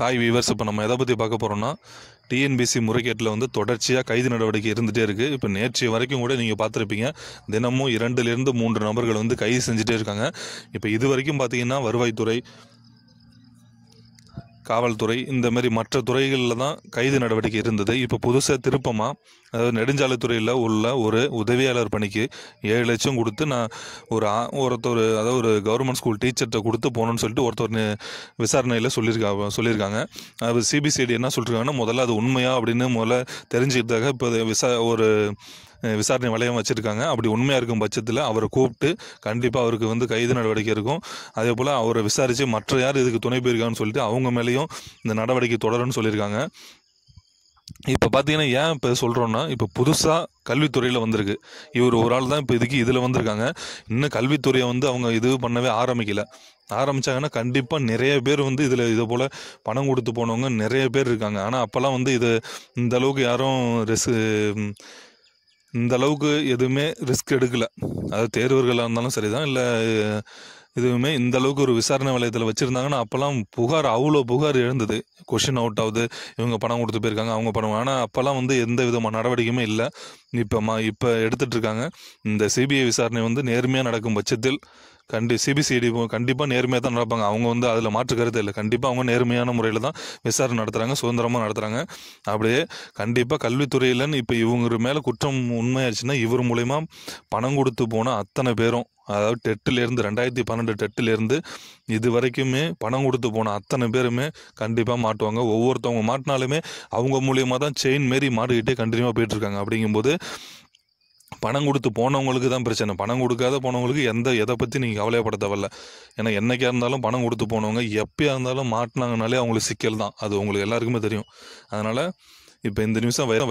hi viewers இப்போ நம்ம எதை பற்றி பார்க்க போகிறோம்னா டிஎன்பிசி முறைகேட்டில் வந்து தொடர்ச்சியாக கைது நடவடிக்கை இருந்துகிட்டே இருக்குது இப்போ நேற்று வரைக்கும் கூட நீங்கள் பார்த்துருப்பீங்க தினமும் இரண்டுலேருந்து மூன்று நபர்கள் வந்து கைது செஞ்சுட்டே இருக்காங்க இப்போ இது வரைக்கும் பார்த்தீங்கன்னா வருவாய்த்துறை காவல்துறை இந்த மாதிரி மற்ற துறைகளில் தான் கைது நடவடிக்கை இருந்தது இப்போ புதுசாக திருப்பமாக அதாவது நெடுஞ்சாலைத்துறையில் உள்ள ஒரு உதவியாளர் பணிக்கு ஏழு லட்சம் கொடுத்து நான் ஒரு ஆ ஒருத்தர் அதாவது ஒரு கவர்மெண்ட் ஸ்கூல் டீச்சர்கிட்ட கொடுத்து போகணுன்னு சொல்லிட்டு ஒருத்தர் விசாரணையில் சொல்லியிருக்கா சொல்லியிருக்காங்க அது சிபிசிஐடி என்ன சொல்லியிருக்காங்கன்னா முதல்ல அது உண்மையா அப்படின்னு முதல்ல தெரிஞ்சுக்கிட்டதாக இப்போ விசா ஒரு விசாரணை வளையம் வச்சுருக்காங்க அப்படி உண்மையாக இருக்கும் பட்சத்தில் அவரை கூப்பிட்டு கண்டிப்பாக அவருக்கு வந்து கைது நடவடிக்கை இருக்கும் அதே போல் அவரை விசாரித்து மற்ற யார் இதுக்கு துணை போயிருக்காங்கன்னு சொல்லிட்டு அவங்க மேலேயும் இந்த நடவடிக்கை தொடரும்னு சொல்லியிருக்காங்க இப்போ பார்த்தீங்கன்னா ஏன் இப்போ சொல்கிறோன்னா இப்போ புதுசாக கல்வித்துறையில் வந்திருக்கு இவர் ஒரு ஆள் தான் இப்போ இதுக்கு இதில் வந்திருக்காங்க இன்னும் கல்வித்துறையை வந்து அவங்க இது பண்ணவே ஆரம்பிக்கல ஆரம்பித்தாங்கன்னா கண்டிப்பாக நிறைய பேர் வந்து இதில் இதை போல் பணம் கொடுத்து போனவங்க நிறைய பேர் இருக்காங்க ஆனால் அப்போல்லாம் வந்து இது இந்த அளவுக்கு யாரும் ரெசு இந்த அளவுக்கு எதுவுமே ரிஸ்க் எடுக்கலை அது தேர்வர்களாக இருந்தாலும் சரிதான் இல்லை இதுவுமே இந்த அளவுக்கு ஒரு விசாரணை வலயத்தில் வச்சுருந்தாங்கன்னா அப்போல்லாம் புகார் அவ்வளோ புகார் எழுந்தது கொஷின் அவுட் ஆகுது இவங்க பணம் கொடுத்து போயிருக்காங்க அவங்க பணம் ஆனால் அப்போல்லாம் வந்து எந்த விதமான நடவடிக்கையுமே இல்லை இப்போ மா இப்போ எடுத்துகிட்ருக்காங்க இந்த சிபிஐ விசாரணை வந்து நேர்மையாக நடக்கும் பட்சத்தில் கண்டி சிபிசிடி கண்டிப்பாக நேர்மையாக தான் நடப்பாங்க அவங்க வந்து அதில் மாற்று கருத்து இல்லை கண்டிப்பாக அவங்க நேர்மையான முறையில் தான் விசாரணை நடத்துகிறாங்க சுதந்திரமாக நடத்துகிறாங்க அப்படியே கண்டிப்பாக கல்வித்துறையிலன்னு இப்போ இவங்க மேலே குற்றம் உண்மையாச்சுன்னா இவர் மூலயமா பணம் கொடுத்து போன அத்தனை பேரும் அதாவது டெட்டிலேருந்து ரெண்டாயிரத்தி பன்னெண்டு டெட்டிலேருந்து இது வரைக்குமே பணம் கொடுத்து போன அத்தனை பேருமே கண்டிப்பாக மாட்டுவாங்க ஒவ்வொருத்தவங்க மாட்டினாலுமே அவங்க மூலியமாக தான் செயின் மாரி மாட்டிக்கிட்டே கண்டினியூவாக போயிட்டுருக்காங்க அப்படிங்கும்போது பணம் கொடுத்து போனவங்களுக்கு தான் பிரச்சனை பணம் கொடுக்காத போனவங்களுக்கு எந்த எதை பற்றி நீங்கள் கவலையப்பட தேவையில்ல ஏன்னா என்றைக்கா இருந்தாலும் பணம் கொடுத்து போனவங்க எப்போயா இருந்தாலும் மாட்டினாங்கனாலே அவங்களுக்கு சிக்கல் தான் அது உங்களுக்கு எல்லாருக்குமே தெரியும் அதனால் இப்போ இந்த நிமிஷம் வய